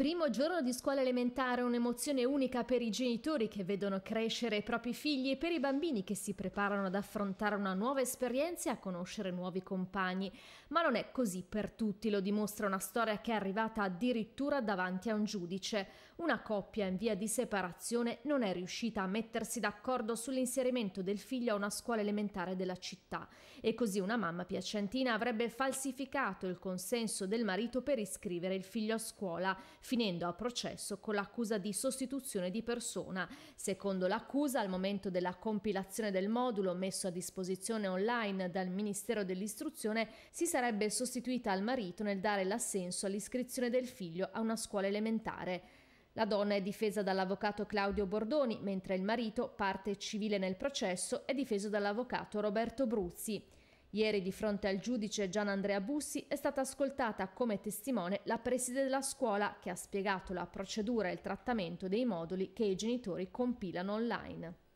Primo giorno di scuola elementare, un'emozione unica per i genitori che vedono crescere i propri figli e per i bambini che si preparano ad affrontare una nuova esperienza e a conoscere nuovi compagni. Ma non è così per tutti, lo dimostra una storia che è arrivata addirittura davanti a un giudice. Una coppia in via di separazione non è riuscita a mettersi d'accordo sull'inserimento del figlio a una scuola elementare della città e così una mamma piacentina avrebbe falsificato il consenso del marito per iscrivere il figlio a scuola finendo a processo con l'accusa di sostituzione di persona. Secondo l'accusa, al momento della compilazione del modulo messo a disposizione online dal Ministero dell'Istruzione, si sarebbe sostituita al marito nel dare l'assenso all'iscrizione del figlio a una scuola elementare. La donna è difesa dall'avvocato Claudio Bordoni, mentre il marito, parte civile nel processo, è difeso dall'avvocato Roberto Bruzzi. Ieri di fronte al giudice Gian Andrea Bussi è stata ascoltata come testimone la preside della scuola che ha spiegato la procedura e il trattamento dei moduli che i genitori compilano online.